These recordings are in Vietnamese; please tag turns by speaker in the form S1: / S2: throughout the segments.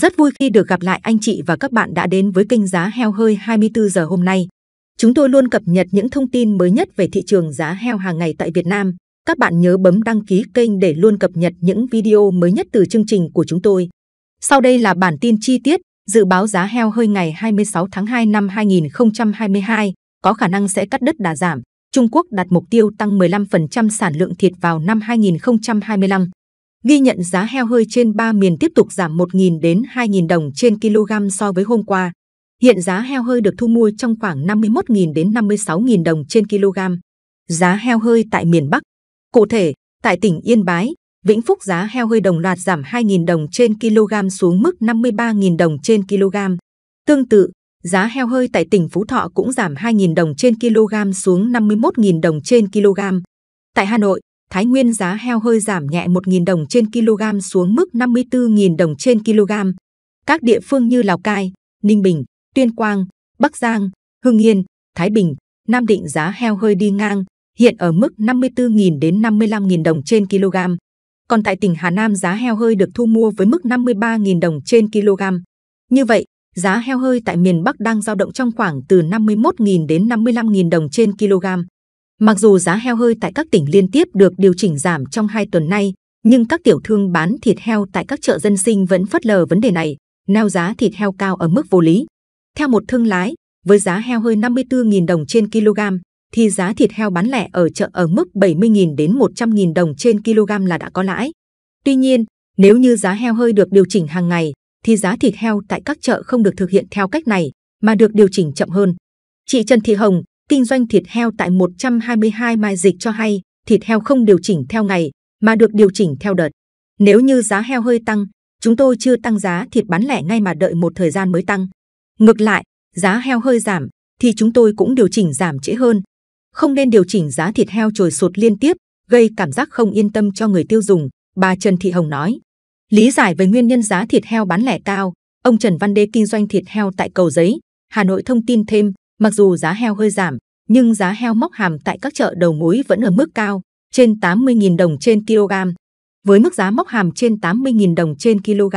S1: Rất vui khi được gặp lại anh chị và các bạn đã đến với kênh giá heo hơi 24 giờ hôm nay. Chúng tôi luôn cập nhật những thông tin mới nhất về thị trường giá heo hàng ngày tại Việt Nam. Các bạn nhớ bấm đăng ký kênh để luôn cập nhật những video mới nhất từ chương trình của chúng tôi. Sau đây là bản tin chi tiết dự báo giá heo hơi ngày 26 tháng 2 năm 2022 có khả năng sẽ cắt đứt đà giảm. Trung Quốc đặt mục tiêu tăng 15% sản lượng thịt vào năm 2025 ghi nhận giá heo hơi trên 3 miền tiếp tục giảm 1.000 đến 2.000 đồng trên kg so với hôm qua. Hiện giá heo hơi được thu mua trong khoảng 51.000 đến 56.000 đồng trên kg. Giá heo hơi tại miền Bắc. Cụ thể, tại tỉnh Yên Bái, Vĩnh Phúc giá heo hơi đồng loạt giảm 2.000 đồng trên kg xuống mức 53.000 đồng trên kg. Tương tự, giá heo hơi tại tỉnh Phú Thọ cũng giảm 2.000 đồng trên kg xuống 51.000 đồng trên kg. Tại Hà Nội, Thái Nguyên giá heo hơi giảm nhẹ 1.000 đồng trên kg xuống mức 54.000 đồng trên kg. Các địa phương như Lào Cai, Ninh Bình, Tuyên Quang, Bắc Giang, Hưng Yên, Thái Bình, Nam Định giá heo hơi đi ngang, hiện ở mức 54.000 đến 55.000 đồng trên kg. Còn tại tỉnh Hà Nam giá heo hơi được thu mua với mức 53.000 đồng trên kg. Như vậy, giá heo hơi tại miền Bắc đang giao động trong khoảng từ 51.000 đến 55.000 đồng trên kg. Mặc dù giá heo hơi tại các tỉnh liên tiếp được điều chỉnh giảm trong hai tuần nay, nhưng các tiểu thương bán thịt heo tại các chợ dân sinh vẫn phớt lờ vấn đề này, neo giá thịt heo cao ở mức vô lý. Theo một thương lái, với giá heo hơi 54.000 đồng trên kg, thì giá thịt heo bán lẻ ở chợ ở mức 70.000 đến 100.000 đồng trên kg là đã có lãi. Tuy nhiên, nếu như giá heo hơi được điều chỉnh hàng ngày, thì giá thịt heo tại các chợ không được thực hiện theo cách này, mà được điều chỉnh chậm hơn. Chị Trần Thị Hồng, kinh doanh thịt heo tại 122 mai dịch cho hay thịt heo không điều chỉnh theo ngày mà được điều chỉnh theo đợt. Nếu như giá heo hơi tăng, chúng tôi chưa tăng giá thịt bán lẻ ngay mà đợi một thời gian mới tăng. Ngược lại, giá heo hơi giảm thì chúng tôi cũng điều chỉnh giảm trễ hơn. Không nên điều chỉnh giá thịt heo trồi sụt liên tiếp, gây cảm giác không yên tâm cho người tiêu dùng, bà Trần Thị Hồng nói. Lý giải về nguyên nhân giá thịt heo bán lẻ cao, ông Trần Văn Đê kinh doanh thịt heo tại Cầu Giấy, Hà Nội thông tin thêm, Mặc dù giá heo hơi giảm, nhưng giá heo móc hàm tại các chợ đầu mối vẫn ở mức cao, trên 80.000 đồng trên kg. Với mức giá móc hàm trên 80.000 đồng trên kg,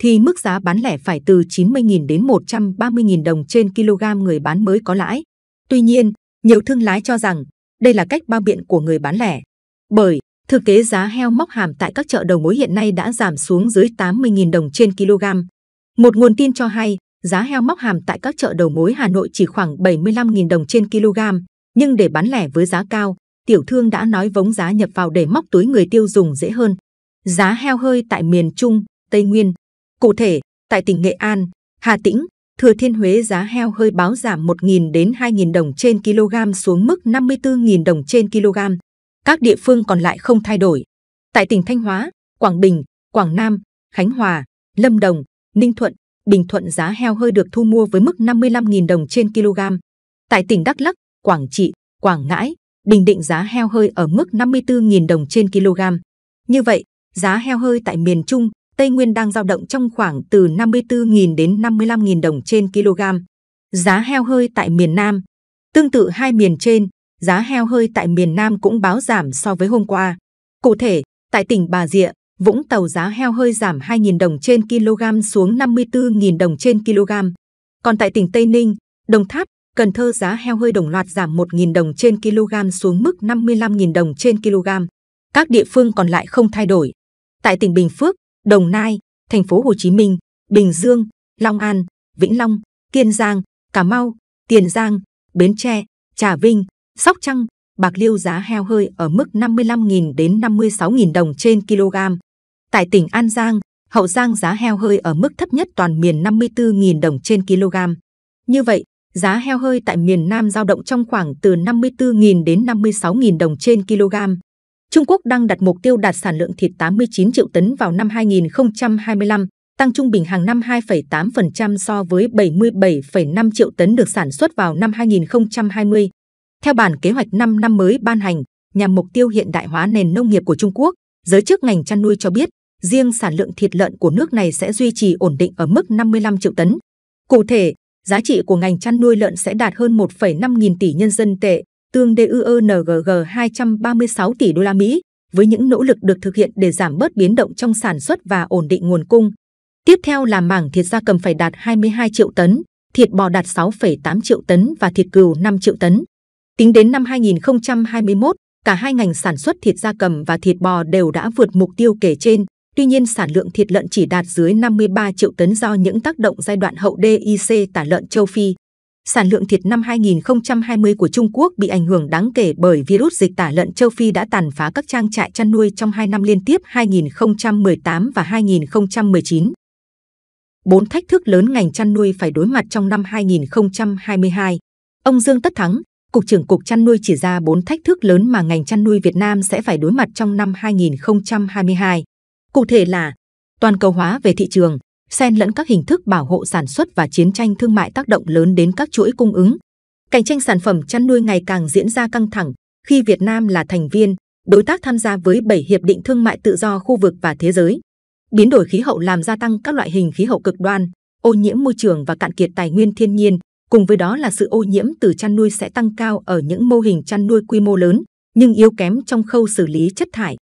S1: thì mức giá bán lẻ phải từ 90.000 đến 130.000 đồng trên kg người bán mới có lãi. Tuy nhiên, nhiều thương lái cho rằng đây là cách bao biện của người bán lẻ. Bởi, thực tế giá heo móc hàm tại các chợ đầu mối hiện nay đã giảm xuống dưới 80.000 đồng trên kg. Một nguồn tin cho hay, giá heo móc hàm tại các chợ đầu mối Hà Nội chỉ khoảng 75.000 đồng trên kg, nhưng để bán lẻ với giá cao, tiểu thương đã nói vống giá nhập vào để móc túi người tiêu dùng dễ hơn. Giá heo hơi tại miền Trung, Tây Nguyên. Cụ thể, tại tỉnh Nghệ An, Hà Tĩnh, Thừa Thiên Huế giá heo hơi báo giảm 1.000 đến 2.000 đồng trên kg xuống mức 54.000 đồng trên kg. Các địa phương còn lại không thay đổi. Tại tỉnh Thanh Hóa, Quảng Bình, Quảng Nam, Khánh Hòa, Lâm Đồng, Ninh Thuận, Bình Thuận giá heo hơi được thu mua với mức 55.000 đồng trên kg. Tại tỉnh Đắk Lắk, Quảng Trị, Quảng Ngãi, Bình Định giá heo hơi ở mức 54.000 đồng trên kg. Như vậy, giá heo hơi tại miền Trung, Tây Nguyên đang dao động trong khoảng từ 54.000 đến 55.000 đồng trên kg. Giá heo hơi tại miền Nam Tương tự hai miền trên, giá heo hơi tại miền Nam cũng báo giảm so với hôm qua. Cụ thể, tại tỉnh Bà Rịa, Vũng Tàu giá heo hơi giảm 2.000 đồng trên kg xuống 54.000 đồng trên kg. Còn tại tỉnh Tây Ninh, Đồng Tháp, Cần Thơ giá heo hơi đồng loạt giảm 1.000 đồng trên kg xuống mức 55.000 đồng trên kg. Các địa phương còn lại không thay đổi. Tại tỉnh Bình Phước, Đồng Nai, thành phố Hồ Chí Minh, Bình Dương, Long An, Vĩnh Long, Kiên Giang, Cà Mau, Tiền Giang, Bến Tre, Trà Vinh, Sóc Trăng, Bạc Liêu giá heo hơi ở mức 55.000 đến 56.000 đồng trên kg. Tại tỉnh An Giang, Hậu Giang giá heo hơi ở mức thấp nhất toàn miền 54.000 đồng trên kg. Như vậy, giá heo hơi tại miền Nam giao động trong khoảng từ 54.000 đến 56.000 đồng trên kg. Trung Quốc đang đặt mục tiêu đạt sản lượng thịt 89 triệu tấn vào năm 2025, tăng trung bình hàng năm 2,8% so với 77,5 triệu tấn được sản xuất vào năm 2020. Theo bản kế hoạch 5 năm mới ban hành, nhằm mục tiêu hiện đại hóa nền nông nghiệp của Trung Quốc, giới chức ngành chăn nuôi cho biết riêng sản lượng thịt lợn của nước này sẽ duy trì ổn định ở mức 55 triệu tấn. Cụ thể, giá trị của ngành chăn nuôi lợn sẽ đạt hơn 1,5 nghìn tỷ nhân dân tệ, tương đương DUENGG 236 tỷ đô la Mỹ, với những nỗ lực được thực hiện để giảm bớt biến động trong sản xuất và ổn định nguồn cung. Tiếp theo là mảng thịt gia cầm phải đạt 22 triệu tấn, thịt bò đạt 6,8 triệu tấn và thịt cừu 5 triệu tấn. Tính đến năm 2021, cả hai ngành sản xuất thịt gia cầm và thịt bò đều đã vượt mục tiêu kể trên. Tuy nhiên sản lượng thịt lợn chỉ đạt dưới 53 triệu tấn do những tác động giai đoạn hậu DIC tả lợn châu Phi. Sản lượng thịt năm 2020 của Trung Quốc bị ảnh hưởng đáng kể bởi virus dịch tả lợn châu Phi đã tàn phá các trang trại chăn nuôi trong hai năm liên tiếp 2018 và 2019. Bốn thách thức lớn ngành chăn nuôi phải đối mặt trong năm 2022. Ông Dương Tất Thắng, Cục trưởng Cục Chăn nuôi chỉ ra bốn thách thức lớn mà ngành chăn nuôi Việt Nam sẽ phải đối mặt trong năm 2022. Cụ thể là toàn cầu hóa về thị trường, xen lẫn các hình thức bảo hộ sản xuất và chiến tranh thương mại tác động lớn đến các chuỗi cung ứng. Cạnh tranh sản phẩm chăn nuôi ngày càng diễn ra căng thẳng khi Việt Nam là thành viên, đối tác tham gia với 7 hiệp định thương mại tự do khu vực và thế giới. Biến đổi khí hậu làm gia tăng các loại hình khí hậu cực đoan, ô nhiễm môi trường và cạn kiệt tài nguyên thiên nhiên, cùng với đó là sự ô nhiễm từ chăn nuôi sẽ tăng cao ở những mô hình chăn nuôi quy mô lớn, nhưng yếu kém trong khâu xử lý chất thải.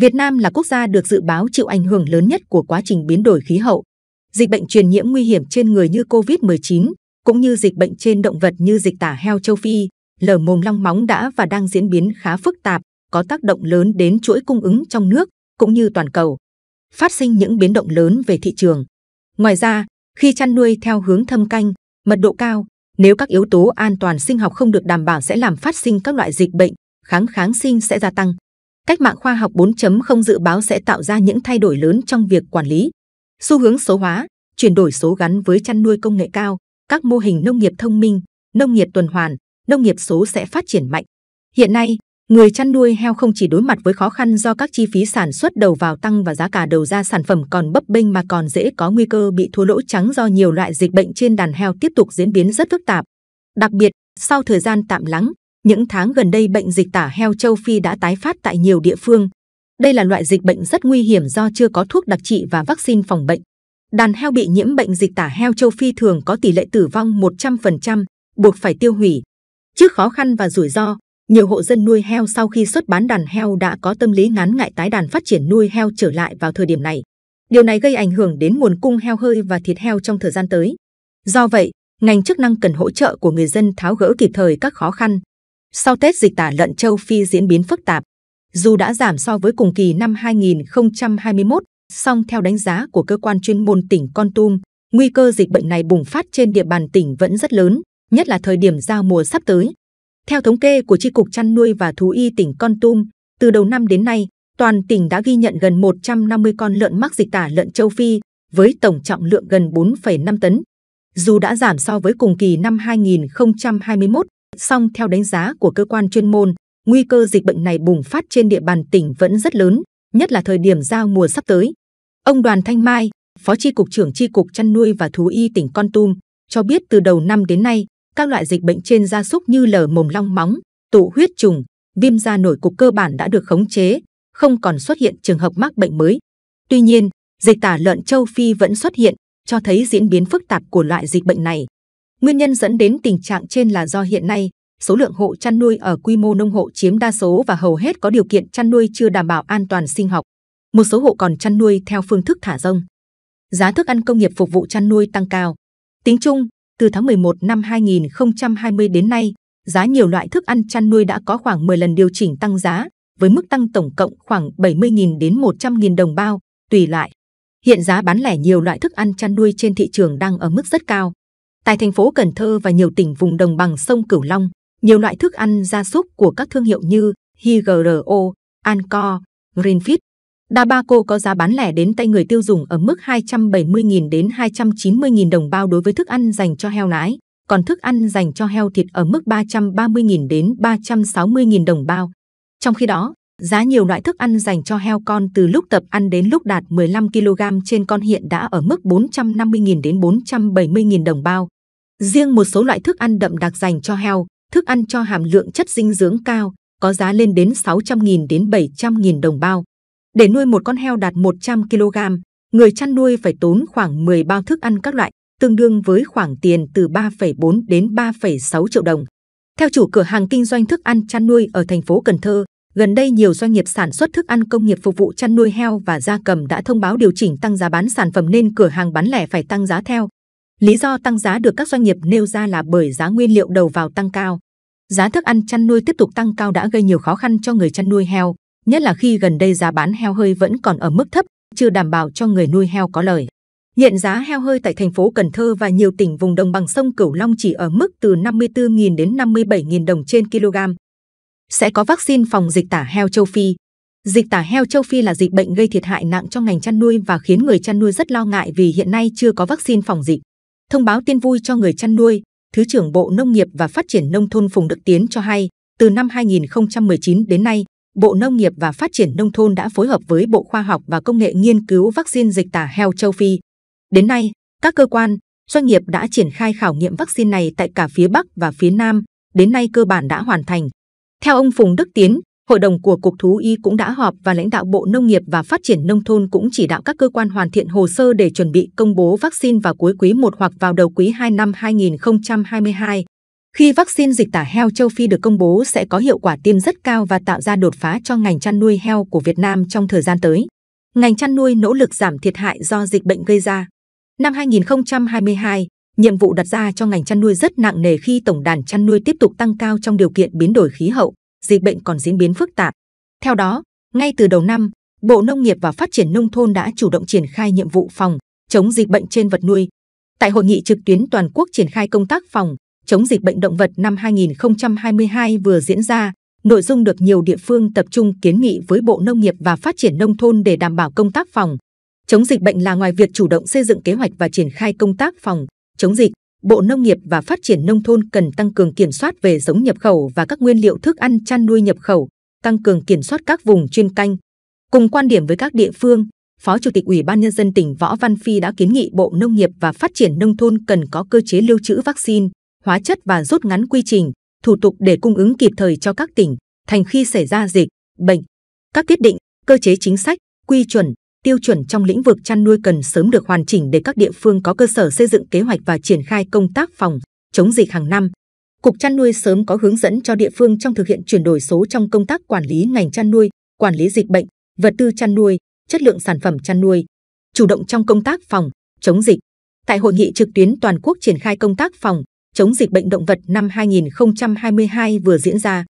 S1: Việt Nam là quốc gia được dự báo chịu ảnh hưởng lớn nhất của quá trình biến đổi khí hậu. Dịch bệnh truyền nhiễm nguy hiểm trên người như COVID-19, cũng như dịch bệnh trên động vật như dịch tả heo châu Phi, lở mồm long móng đã và đang diễn biến khá phức tạp, có tác động lớn đến chuỗi cung ứng trong nước cũng như toàn cầu, phát sinh những biến động lớn về thị trường. Ngoài ra, khi chăn nuôi theo hướng thâm canh, mật độ cao, nếu các yếu tố an toàn sinh học không được đảm bảo sẽ làm phát sinh các loại dịch bệnh, kháng kháng sinh sẽ gia tăng cách mạng khoa học 4.0 dự báo sẽ tạo ra những thay đổi lớn trong việc quản lý. Xu hướng số hóa, chuyển đổi số gắn với chăn nuôi công nghệ cao, các mô hình nông nghiệp thông minh, nông nghiệp tuần hoàn, nông nghiệp số sẽ phát triển mạnh. Hiện nay, người chăn nuôi heo không chỉ đối mặt với khó khăn do các chi phí sản xuất đầu vào tăng và giá cả đầu ra sản phẩm còn bấp bênh mà còn dễ có nguy cơ bị thua lỗ trắng do nhiều loại dịch bệnh trên đàn heo tiếp tục diễn biến rất phức tạp. Đặc biệt, sau thời gian tạm lắng, những tháng gần đây bệnh dịch tả heo châu Phi đã tái phát tại nhiều địa phương. Đây là loại dịch bệnh rất nguy hiểm do chưa có thuốc đặc trị và vaccine phòng bệnh. Đàn heo bị nhiễm bệnh dịch tả heo châu Phi thường có tỷ lệ tử vong 100%, buộc phải tiêu hủy. Trước khó khăn và rủi ro, nhiều hộ dân nuôi heo sau khi xuất bán đàn heo đã có tâm lý ngán ngại tái đàn phát triển nuôi heo trở lại vào thời điểm này. Điều này gây ảnh hưởng đến nguồn cung heo hơi và thịt heo trong thời gian tới. Do vậy, ngành chức năng cần hỗ trợ của người dân tháo gỡ kịp thời các khó khăn, sau Tết dịch tả lợn châu Phi diễn biến phức tạp, dù đã giảm so với cùng kỳ năm 2021, song theo đánh giá của cơ quan chuyên môn tỉnh Con Tum, nguy cơ dịch bệnh này bùng phát trên địa bàn tỉnh vẫn rất lớn, nhất là thời điểm giao mùa sắp tới. Theo thống kê của Tri Cục Chăn nuôi và Thú y tỉnh Con Tum, từ đầu năm đến nay, toàn tỉnh đã ghi nhận gần 150 con lợn mắc dịch tả lợn châu Phi, với tổng trọng lượng gần 4,5 tấn. Dù đã giảm so với cùng kỳ năm 2021, Song theo đánh giá của cơ quan chuyên môn, nguy cơ dịch bệnh này bùng phát trên địa bàn tỉnh vẫn rất lớn, nhất là thời điểm giao mùa sắp tới. Ông Đoàn Thanh Mai, Phó tri cục trưởng tri cục chăn nuôi và thú y tỉnh Con Tum cho biết từ đầu năm đến nay, các loại dịch bệnh trên gia súc như lở mồm long móng, tụ huyết trùng, viêm da nổi cục cơ bản đã được khống chế, không còn xuất hiện trường hợp mắc bệnh mới. Tuy nhiên, dịch tả lợn châu Phi vẫn xuất hiện, cho thấy diễn biến phức tạp của loại dịch bệnh này. Nguyên nhân dẫn đến tình trạng trên là do hiện nay, số lượng hộ chăn nuôi ở quy mô nông hộ chiếm đa số và hầu hết có điều kiện chăn nuôi chưa đảm bảo an toàn sinh học. Một số hộ còn chăn nuôi theo phương thức thả rông. Giá thức ăn công nghiệp phục vụ chăn nuôi tăng cao. Tính chung, từ tháng 11 năm 2020 đến nay, giá nhiều loại thức ăn chăn nuôi đã có khoảng 10 lần điều chỉnh tăng giá, với mức tăng tổng cộng khoảng 70.000 đến 100.000 đồng bao, tùy loại. Hiện giá bán lẻ nhiều loại thức ăn chăn nuôi trên thị trường đang ở mức rất cao, Tại thành phố Cần Thơ và nhiều tỉnh vùng đồng bằng sông Cửu Long, nhiều loại thức ăn gia súc của các thương hiệu như HGRO, Anco, Greenfit, Dabaco có giá bán lẻ đến tay người tiêu dùng ở mức 270.000 đến 290.000 đồng bao đối với thức ăn dành cho heo nái, còn thức ăn dành cho heo thịt ở mức 330.000 đến 360.000 đồng bao. Trong khi đó, Giá nhiều loại thức ăn dành cho heo con từ lúc tập ăn đến lúc đạt 15 kg trên con hiện đã ở mức 450.000 đến 470.000 đồng bao. Riêng một số loại thức ăn đậm đặc dành cho heo, thức ăn cho hàm lượng chất dinh dưỡng cao, có giá lên đến 600.000 đến 700.000 đồng bao. Để nuôi một con heo đạt 100 kg, người chăn nuôi phải tốn khoảng 10 bao thức ăn các loại, tương đương với khoảng tiền từ 3,4 đến 3,6 triệu đồng. Theo chủ cửa hàng kinh doanh thức ăn chăn nuôi ở thành phố Cần Thơ, Gần đây nhiều doanh nghiệp sản xuất thức ăn công nghiệp phục vụ chăn nuôi heo và gia cầm đã thông báo điều chỉnh tăng giá bán sản phẩm nên cửa hàng bán lẻ phải tăng giá theo. Lý do tăng giá được các doanh nghiệp nêu ra là bởi giá nguyên liệu đầu vào tăng cao. Giá thức ăn chăn nuôi tiếp tục tăng cao đã gây nhiều khó khăn cho người chăn nuôi heo, nhất là khi gần đây giá bán heo hơi vẫn còn ở mức thấp, chưa đảm bảo cho người nuôi heo có lời. Hiện giá heo hơi tại thành phố Cần Thơ và nhiều tỉnh vùng đồng bằng sông Cửu Long chỉ ở mức từ 54.000 đến 57.000 đồng trên kg sẽ có vaccine phòng dịch tả heo châu Phi. Dịch tả heo châu Phi là dịch bệnh gây thiệt hại nặng cho ngành chăn nuôi và khiến người chăn nuôi rất lo ngại vì hiện nay chưa có vaccine phòng dịch. Thông báo tin vui cho người chăn nuôi, Thứ trưởng Bộ Nông nghiệp và Phát triển Nông thôn Phùng Đức Tiến cho hay, từ năm 2019 đến nay, Bộ Nông nghiệp và Phát triển Nông thôn đã phối hợp với Bộ Khoa học và Công nghệ nghiên cứu vaccine dịch tả heo châu Phi. Đến nay, các cơ quan, doanh nghiệp đã triển khai khảo nghiệm vaccine này tại cả phía Bắc và phía Nam. Đến nay cơ bản đã hoàn thành. Theo ông Phùng Đức Tiến, Hội đồng của Cục Thú Y cũng đã họp và lãnh đạo Bộ Nông nghiệp và Phát triển Nông thôn cũng chỉ đạo các cơ quan hoàn thiện hồ sơ để chuẩn bị công bố vaccine vào cuối quý 1 hoặc vào đầu quý 2 năm 2022. Khi vaccine dịch tả heo châu Phi được công bố sẽ có hiệu quả tiêm rất cao và tạo ra đột phá cho ngành chăn nuôi heo của Việt Nam trong thời gian tới. Ngành chăn nuôi nỗ lực giảm thiệt hại do dịch bệnh gây ra. Năm 2022, nhiệm vụ đặt ra cho ngành chăn nuôi rất nặng nề khi tổng đàn chăn nuôi tiếp tục tăng cao trong điều kiện biến đổi khí hậu, dịch bệnh còn diễn biến phức tạp. Theo đó, ngay từ đầu năm, Bộ Nông nghiệp và Phát triển Nông thôn đã chủ động triển khai nhiệm vụ phòng chống dịch bệnh trên vật nuôi. Tại hội nghị trực tuyến toàn quốc triển khai công tác phòng chống dịch bệnh động vật năm 2022 vừa diễn ra, nội dung được nhiều địa phương tập trung kiến nghị với Bộ Nông nghiệp và Phát triển Nông thôn để đảm bảo công tác phòng chống dịch bệnh là ngoài việc chủ động xây dựng kế hoạch và triển khai công tác phòng chống dịch, Bộ Nông nghiệp và Phát triển Nông thôn cần tăng cường kiểm soát về giống nhập khẩu và các nguyên liệu thức ăn chăn nuôi nhập khẩu, tăng cường kiểm soát các vùng chuyên canh. Cùng quan điểm với các địa phương, Phó Chủ tịch Ủy ban Nhân dân tỉnh Võ Văn Phi đã kiến nghị Bộ Nông nghiệp và Phát triển Nông thôn cần có cơ chế lưu trữ vaccine, hóa chất và rút ngắn quy trình, thủ tục để cung ứng kịp thời cho các tỉnh, thành khi xảy ra dịch, bệnh. Các quyết định, cơ chế chính sách, quy chuẩn, tiêu chuẩn trong lĩnh vực chăn nuôi cần sớm được hoàn chỉnh để các địa phương có cơ sở xây dựng kế hoạch và triển khai công tác phòng chống dịch hàng năm. Cục chăn nuôi sớm có hướng dẫn cho địa phương trong thực hiện chuyển đổi số trong công tác quản lý ngành chăn nuôi, quản lý dịch bệnh, vật tư chăn nuôi, chất lượng sản phẩm chăn nuôi, chủ động trong công tác phòng chống dịch. Tại hội nghị trực tuyến toàn quốc triển khai công tác phòng chống dịch bệnh động vật năm 2022 vừa diễn ra,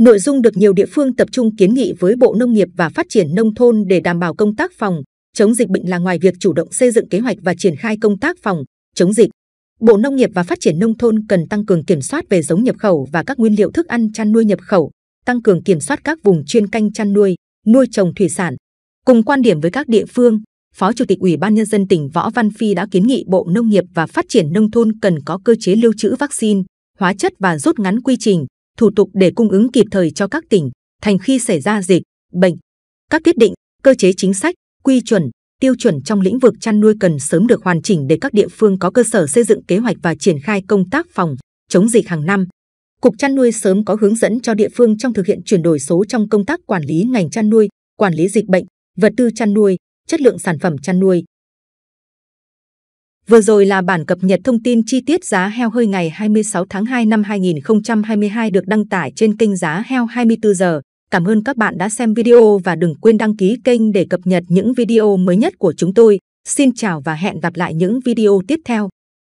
S1: Nội dung được nhiều địa phương tập trung kiến nghị với Bộ Nông nghiệp và Phát triển Nông thôn để đảm bảo công tác phòng, chống dịch bệnh là ngoài việc chủ động xây dựng kế hoạch và triển khai công tác phòng, chống dịch. Bộ Nông nghiệp và Phát triển Nông thôn cần tăng cường kiểm soát về giống nhập khẩu và các nguyên liệu thức ăn chăn nuôi nhập khẩu, tăng cường kiểm soát các vùng chuyên canh chăn nuôi, nuôi trồng thủy sản. Cùng quan điểm với các địa phương, Phó Chủ tịch Ủy ban Nhân dân tỉnh Võ Văn Phi đã kiến nghị Bộ Nông nghiệp và Phát triển Nông thôn cần có cơ chế lưu trữ vaccine, hóa chất và rút ngắn quy trình, thủ tục để cung ứng kịp thời cho các tỉnh, thành khi xảy ra dịch, bệnh. Các quyết định, cơ chế chính sách, quy chuẩn, tiêu chuẩn trong lĩnh vực chăn nuôi cần sớm được hoàn chỉnh để các địa phương có cơ sở xây dựng kế hoạch và triển khai công tác phòng, chống dịch hàng năm. Cục chăn nuôi sớm có hướng dẫn cho địa phương trong thực hiện chuyển đổi số trong công tác quản lý ngành chăn nuôi, quản lý dịch bệnh, vật tư chăn nuôi, chất lượng sản phẩm chăn nuôi. Vừa rồi là bản cập nhật thông tin chi tiết giá heo hơi ngày 26 tháng 2 năm 2022 được đăng tải trên kênh Giá Heo 24 giờ. Cảm ơn các bạn đã xem video và đừng quên đăng ký kênh để cập nhật những video mới nhất của chúng tôi. Xin chào và hẹn gặp lại những video tiếp theo.